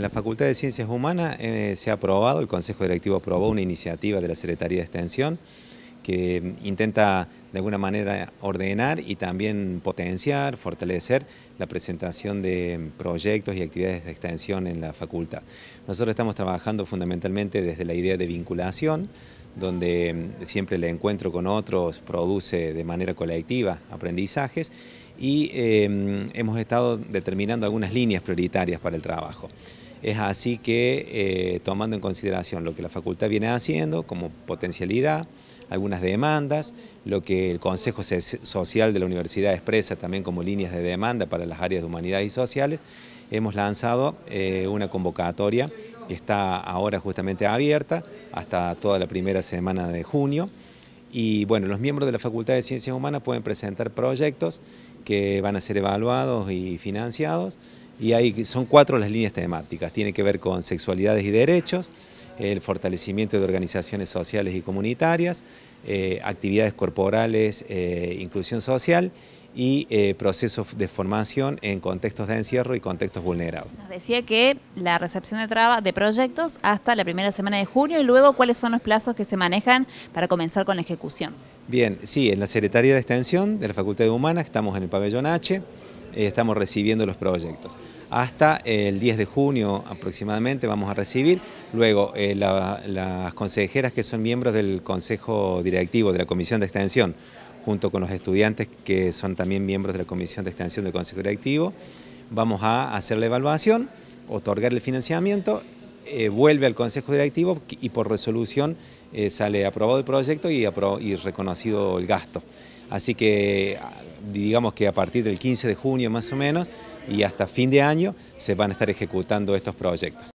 En la Facultad de Ciencias Humanas eh, se ha aprobado, el Consejo Directivo aprobó una iniciativa de la Secretaría de Extensión que mm, intenta de alguna manera ordenar y también potenciar, fortalecer la presentación de proyectos y actividades de extensión en la facultad. Nosotros estamos trabajando fundamentalmente desde la idea de vinculación, donde mm, siempre el encuentro con otros produce de manera colectiva aprendizajes y eh, mm, hemos estado determinando algunas líneas prioritarias para el trabajo. Es así que, eh, tomando en consideración lo que la facultad viene haciendo como potencialidad, algunas demandas, lo que el Consejo Social de la Universidad expresa también como líneas de demanda para las áreas de humanidades y sociales, hemos lanzado eh, una convocatoria que está ahora justamente abierta hasta toda la primera semana de junio. Y bueno, los miembros de la Facultad de Ciencias Humanas pueden presentar proyectos que van a ser evaluados y financiados y ahí son cuatro las líneas temáticas, tiene que ver con sexualidades y derechos, el fortalecimiento de organizaciones sociales y comunitarias, eh, actividades corporales, eh, inclusión social y eh, procesos de formación en contextos de encierro y contextos vulnerables. Nos decía que la recepción de, traba, de proyectos hasta la primera semana de junio y luego cuáles son los plazos que se manejan para comenzar con la ejecución. Bien, sí, en la Secretaría de Extensión de la Facultad de Humanas estamos en el pabellón H, eh, estamos recibiendo los proyectos. Hasta el 10 de junio aproximadamente vamos a recibir, luego eh, las consejeras que son miembros del Consejo Directivo de la Comisión de Extensión, junto con los estudiantes que son también miembros de la Comisión de Extensión del Consejo Directivo, vamos a hacer la evaluación, otorgar el financiamiento, eh, vuelve al Consejo Directivo y por resolución sale aprobado el proyecto y, y reconocido el gasto. Así que digamos que a partir del 15 de junio más o menos y hasta fin de año se van a estar ejecutando estos proyectos.